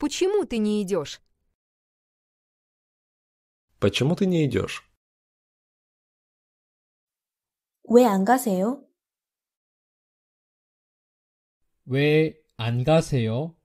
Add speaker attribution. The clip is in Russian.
Speaker 1: Почему ты не идешь?
Speaker 2: Почему ты не
Speaker 3: идешь?
Speaker 4: 왜 안 가세요?
Speaker 3: 왜 안 가세요?